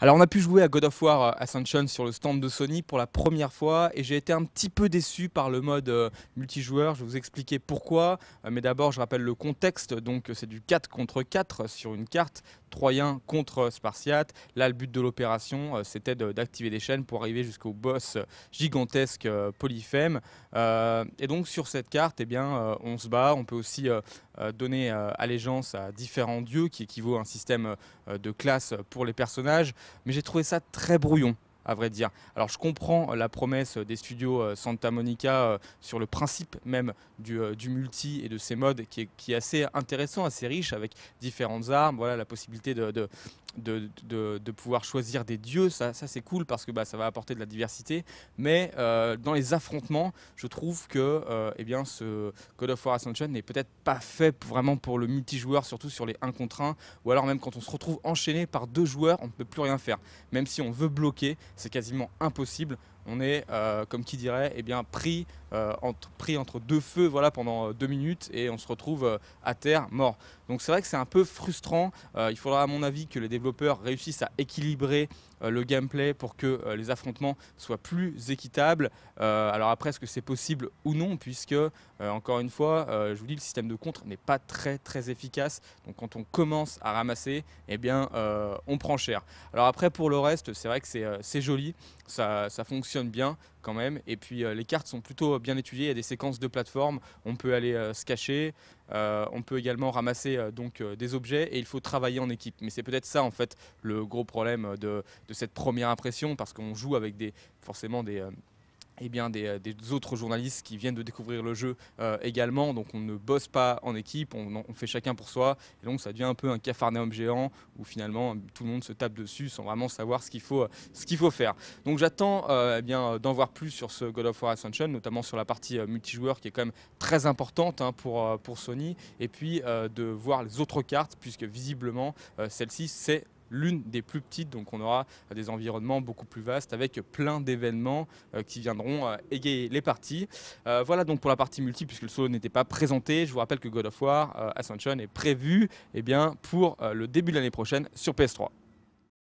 Alors on a pu jouer à God of War euh, Ascension sur le stand de Sony pour la première fois et j'ai été un petit peu déçu par le mode euh, multijoueur, je vais vous expliquer pourquoi, euh, mais d'abord je rappelle le contexte, donc c'est du 4 contre 4 sur une carte, Troyen contre Spartiate, là le but de l'opération c'était d'activer des chaînes pour arriver jusqu'au boss gigantesque Polyphème, et donc sur cette carte eh bien, on se bat, on peut aussi euh, donner euh, allégeance à différents dieux, qui équivaut à un système euh, de classe pour les personnages, mais j'ai trouvé ça très brouillon à vrai dire. Alors je comprends la promesse des studios Santa Monica sur le principe même du, multi et de ses modes qui est, assez intéressant, assez riche avec différentes armes, voilà la possibilité de, de, pouvoir choisir des dieux, ça, ça c'est cool parce que bah, ça va apporter de la diversité. Mais euh, dans les affrontements, je trouve que euh, eh bien, ce God of War Ascension n'est peut-être pas fait vraiment pour le multijoueur, surtout sur les 1 contre 1. Ou alors même quand on se retrouve enchaîné par deux joueurs, on ne peut plus rien faire. Même si on veut bloquer, c'est quasiment impossible on est, euh, comme qui dirait, eh bien, pris, euh, entre, pris entre deux feux voilà, pendant euh, deux minutes et on se retrouve à terre mort. Donc c'est vrai que c'est un peu frustrant. il faudra à mon avis que les développeurs réussissent à équilibrer le gameplay pour que les affrontements soient plus équitables. alors après, est-ce que c'est possible ou non Puisque, encore une fois, je vous dis, le système de contre n'est pas très très efficace. Donc quand on commence à ramasser, eh bien, on prend cher. Alors après, pour le reste, c'est vrai que c'est joli, ça fonctionne bien quand même. Et puis euh, les cartes sont plutôt euh, bien étudiées, il y a des séquences de plateforme, on peut aller euh, se cacher, on peut également ramasser donc des objets et il faut travailler en équipe. Mais c'est peut-être ça en fait le gros problème de, de cette première impression parce qu'on joue avec des forcément des et bien, euh, des, autres journalistes qui viennent de découvrir le jeu euh, également. Donc on ne bosse pas en équipe, on, fait chacun pour soi. Et donc ça devient un peu un cafarnaum géant où finalement euh, tout le monde se tape dessus sans vraiment savoir ce qu'il faut, faut faire. Donc j'attends eh bien d'en voir plus sur ce God of War Ascension, notamment sur la partie multijoueur qui est quand même très importante hein, pour, pour Sony. Et puis de voir les autres cartes puisque visiblement celle-ci c'est l'une des plus petites. Donc on aura euh, des environnements beaucoup plus vastes avec plein d'événements euh, qui viendront euh, égayer les parties. voilà donc pour la partie multi puisque le solo n'était pas présenté. Je vous rappelle que God of War Ascension est prévu eh bien, pour le début de l'année prochaine sur PS3.